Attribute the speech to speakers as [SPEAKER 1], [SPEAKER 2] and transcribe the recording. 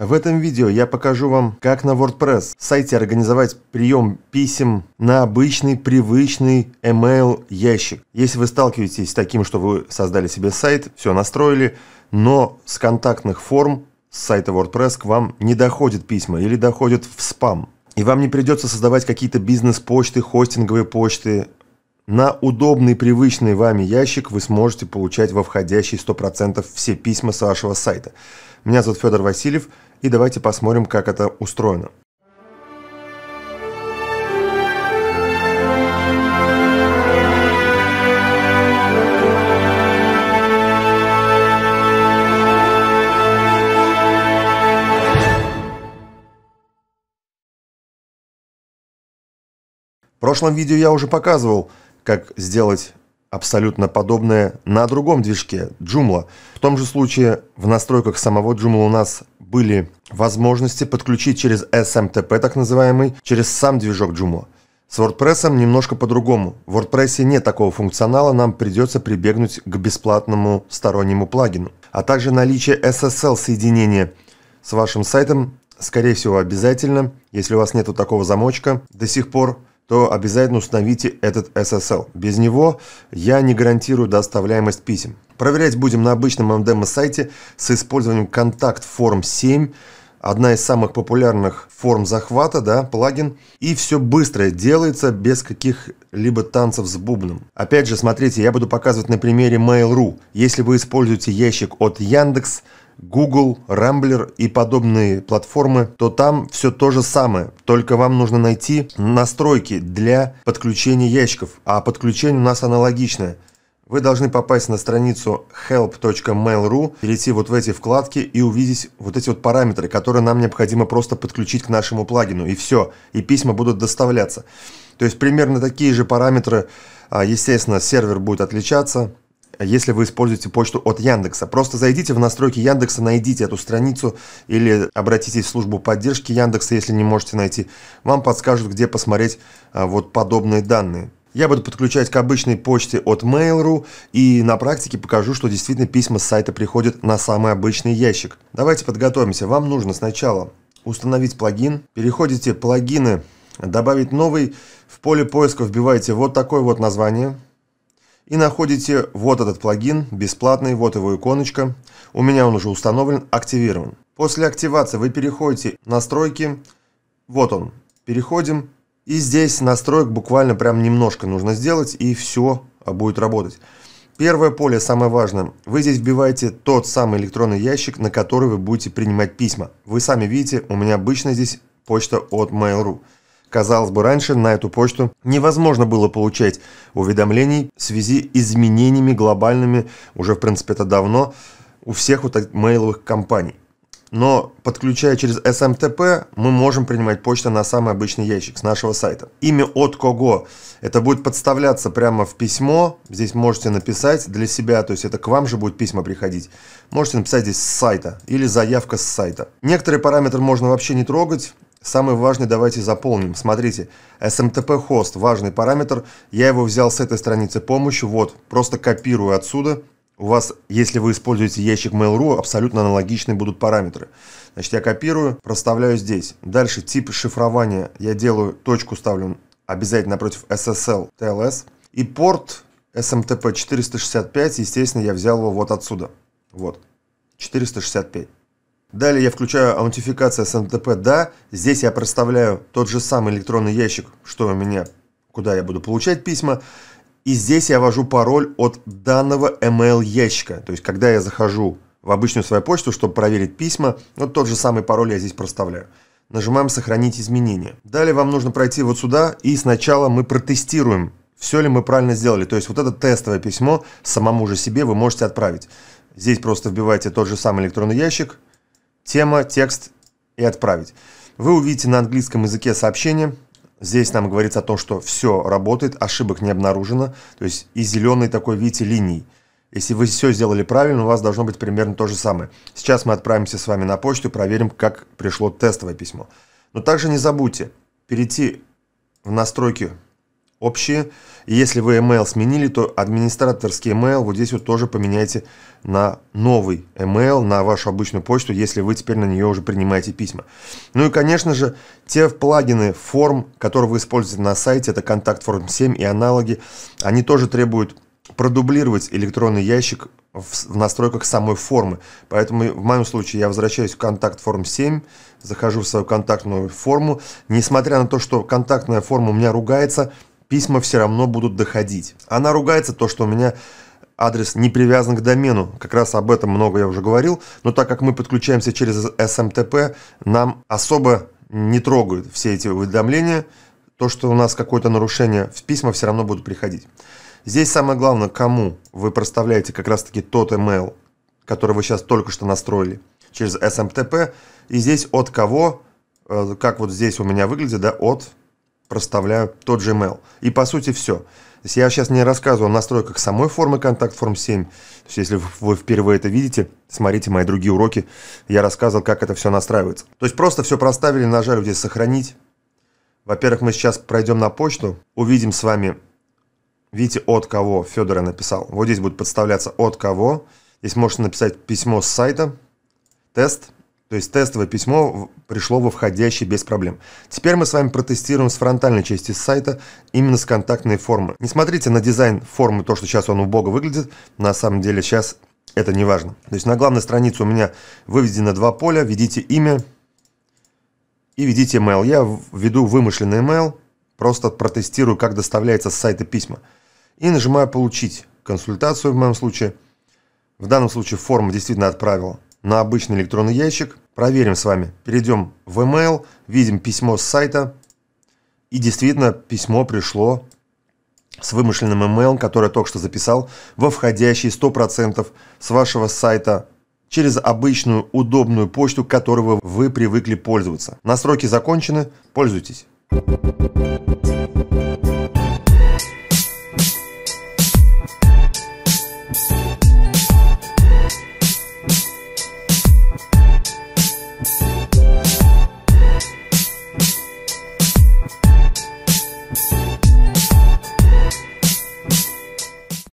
[SPEAKER 1] В этом видео я покажу вам, как на WordPress сайте организовать прием писем на обычный привычный email ящик. Если вы сталкиваетесь с таким, что вы создали себе сайт, все настроили, но с контактных форм с сайта WordPress к вам не доходят письма или доходят в спам. И вам не придется создавать какие-то бизнес-почты, хостинговые почты. На удобный, привычный вами ящик вы сможете получать во входящий 100% все письма с вашего сайта. Меня зовут Федор Васильев – и давайте посмотрим, как это устроено. В прошлом видео я уже показывал, как сделать абсолютно подобное на другом движке Joomla. В том же случае в настройках самого Joomla у нас были возможности подключить через SMTP, так называемый, через сам движок Joomla. С WordPress немножко по-другому. В WordPress нет такого функционала, нам придется прибегнуть к бесплатному стороннему плагину. А также наличие SSL-соединения с вашим сайтом, скорее всего, обязательно, если у вас нету такого замочка до сих пор то обязательно установите этот SSL. Без него я не гарантирую доставляемость писем. Проверять будем на обычном MDM сайте с использованием контакт форм 7 одна из самых популярных форм захвата, да, плагин. И все быстро делается без каких-либо танцев с бубном. Опять же, смотрите, я буду показывать на примере Mail.ru. Если вы используете ящик от Яндекс, Google, Rambler и подобные платформы, то там все то же самое. Только вам нужно найти настройки для подключения ящиков. А подключение у нас аналогичное. Вы должны попасть на страницу help.mail.ru, перейти вот в эти вкладки и увидеть вот эти вот параметры, которые нам необходимо просто подключить к нашему плагину, и все, и письма будут доставляться. То есть примерно такие же параметры, а, естественно, сервер будет отличаться, если вы используете почту от Яндекса. Просто зайдите в настройки Яндекса, найдите эту страницу или обратитесь в службу поддержки Яндекса, если не можете найти. Вам подскажут, где посмотреть а, вот подобные данные. Я буду подключать к обычной почте от Mail.ru и на практике покажу, что действительно письма с сайта приходят на самый обычный ящик. Давайте подготовимся. Вам нужно сначала установить плагин. Переходите «Плагины», «Добавить новый». В поле поиска вбиваете вот такое вот название. И находите вот этот плагин, бесплатный, вот его иконочка. У меня он уже установлен, активирован. После активации вы переходите «Настройки». Вот он. Переходим и здесь настроек буквально прям немножко нужно сделать, и все а будет работать. Первое поле, самое важное. Вы здесь вбиваете тот самый электронный ящик, на который вы будете принимать письма. Вы сами видите, у меня обычно здесь почта от Mail.ru. Казалось бы, раньше на эту почту невозможно было получать уведомлений в связи с изменениями глобальными, уже в принципе это давно, у всех вот мейловых компаний но подключая через SMTP, мы можем принимать почту на самый обычный ящик с нашего сайта. Имя от кого? Это будет подставляться прямо в письмо. Здесь можете написать для себя, то есть это к вам же будет письма приходить. Можете написать здесь с сайта или заявка с сайта. Некоторые параметры можно вообще не трогать. Самый важный давайте заполним. Смотрите, SMTP хост, важный параметр. Я его взял с этой страницы помощи. Вот, просто копирую отсюда у вас, если вы используете ящик Mail.ru, абсолютно аналогичные будут параметры. Значит, я копирую, проставляю здесь. Дальше тип шифрования я делаю, точку ставлю обязательно напротив SSL TLS. И порт SMTP 465, естественно, я взял его вот отсюда. Вот, 465. Далее я включаю аутентификацию SMTP «Да». Здесь я проставляю тот же самый электронный ящик, что у меня, куда я буду получать письма. И здесь я ввожу пароль от данного email ящика. То есть, когда я захожу в обычную свою почту, чтобы проверить письма, вот тот же самый пароль я здесь проставляю. Нажимаем «Сохранить изменения». Далее вам нужно пройти вот сюда, и сначала мы протестируем, все ли мы правильно сделали. То есть вот это тестовое письмо самому же себе вы можете отправить. Здесь просто вбиваете тот же самый электронный ящик, тема, текст и отправить. Вы увидите на английском языке сообщение – Здесь нам говорится о том, что все работает, ошибок не обнаружено. То есть и зеленый такой, видите, линий. Если вы все сделали правильно, у вас должно быть примерно то же самое. Сейчас мы отправимся с вами на почту, проверим, как пришло тестовое письмо. Но также не забудьте перейти в настройки общие. И если вы email сменили, то администраторский email вот здесь вот тоже поменяйте на новый email, на вашу обычную почту, если вы теперь на нее уже принимаете письма. Ну и, конечно же, те плагины форм, которые вы используете на сайте, это контакт форм 7 и аналоги, они тоже требуют продублировать электронный ящик в настройках самой формы. Поэтому в моем случае я возвращаюсь в контакт форм 7, захожу в свою контактную форму. Несмотря на то, что контактная форма у меня ругается – письма все равно будут доходить. Она ругается то, что у меня адрес не привязан к домену. Как раз об этом много я уже говорил, но так как мы подключаемся через SMTP, нам особо не трогают все эти уведомления. То, что у нас какое-то нарушение, в письма все равно будут приходить. Здесь самое главное, кому вы проставляете как раз-таки тот email, который вы сейчас только что настроили через SMTP. И здесь от кого, э, как вот здесь у меня выглядит, да, от проставляю тот же email. И по сути все. То есть я сейчас не рассказываю о настройках самой формы контакт форм 7. То есть если вы впервые это видите, смотрите мои другие уроки, я рассказывал, как это все настраивается. То есть просто все проставили, нажали здесь сохранить. Во-первых, мы сейчас пройдем на почту, увидим с вами, видите, от кого Федора написал. Вот здесь будет подставляться от кого. Здесь можно написать письмо с сайта, тест – то есть тестовое письмо пришло во входящий без проблем. Теперь мы с вами протестируем с фронтальной части сайта именно с контактной формы. Не смотрите на дизайн формы, то, что сейчас он убого выглядит. На самом деле сейчас это не важно. То есть на главной странице у меня выведено два поля. Введите имя и введите email. Я введу вымышленный email, просто протестирую, как доставляется с сайта письма. И нажимаю «Получить» консультацию в моем случае. В данном случае форма действительно отправила на обычный электронный ящик. Проверим с вами. Перейдем в email, видим письмо с сайта. И действительно, письмо пришло с вымышленным email, который я только что записал, во входящий 100% с вашего сайта через обычную удобную почту, которую вы привыкли пользоваться. Настройки закончены, пользуйтесь.